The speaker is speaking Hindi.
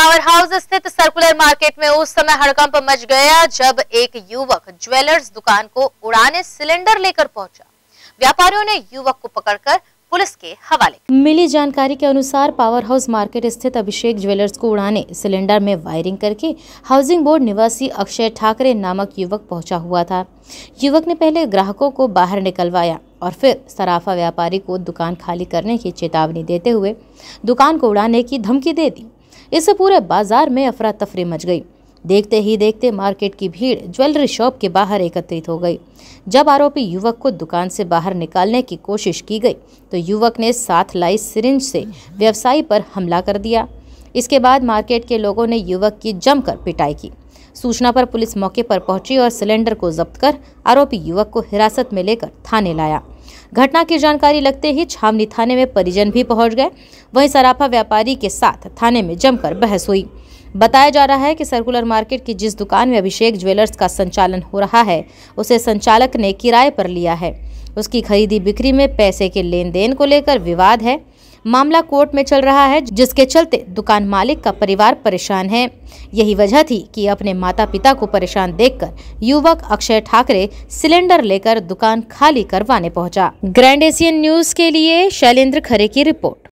पावर हाउस स्थित सर्कुलर मार्केट में उस समय हड़कंप मच गया जब एक युवक ज्वेलर्स दुकान को उड़ाने सिलेंडर लेकर पहुंचा व्यापारियों ने युवक को पकड़कर पुलिस के हवाले मिली जानकारी के अनुसार पावर हाउस मार्केट स्थित अभिषेक ज्वेलर्स को उड़ाने सिलेंडर में वायरिंग करके हाउसिंग बोर्ड निवासी अक्षय ठाकरे नामक युवक पहुंचा हुआ था युवक ने पहले ग्राहकों को बाहर निकलवाया और फिर सराफा व्यापारी को दुकान खाली करने की चेतावनी देते हुए दुकान को उड़ाने की धमकी दे दी इससे पूरे बाजार में अफरा तफरी मच गई देखते ही देखते मार्केट की भीड़ ज्वेलरी शॉप के बाहर एकत्रित हो गई जब आरोपी युवक को दुकान से बाहर निकालने की कोशिश की गई तो युवक ने साथ लाई सिरिंज से व्यवसायी पर हमला कर दिया इसके बाद मार्केट के लोगों ने युवक की जमकर पिटाई की सूचना पर पुलिस मौके पर पहुंची और सिलेंडर को जब्त कर आरोपी युवक को हिरासत में लेकर थाने लाया घटना की जानकारी लगते ही छावनी थाने में परिजन भी पहुंच गए वहीं सराफा व्यापारी के साथ थाने में जमकर बहस हुई बताया जा रहा है कि सर्कुलर मार्केट की जिस दुकान में अभिषेक ज्वेलर्स का संचालन हो रहा है उसे संचालक ने किराए पर लिया है उसकी खरीदी बिक्री में पैसे के लेन देन को लेकर विवाद है मामला कोर्ट में चल रहा है जिसके चलते दुकान मालिक का परिवार परेशान है यही वजह थी कि अपने माता पिता को परेशान देखकर युवक अक्षय ठाकरे सिलेंडर लेकर दुकान खाली करवाने पहुंचा ग्रैंड एशियन न्यूज के लिए शैलेंद्र खरे की रिपोर्ट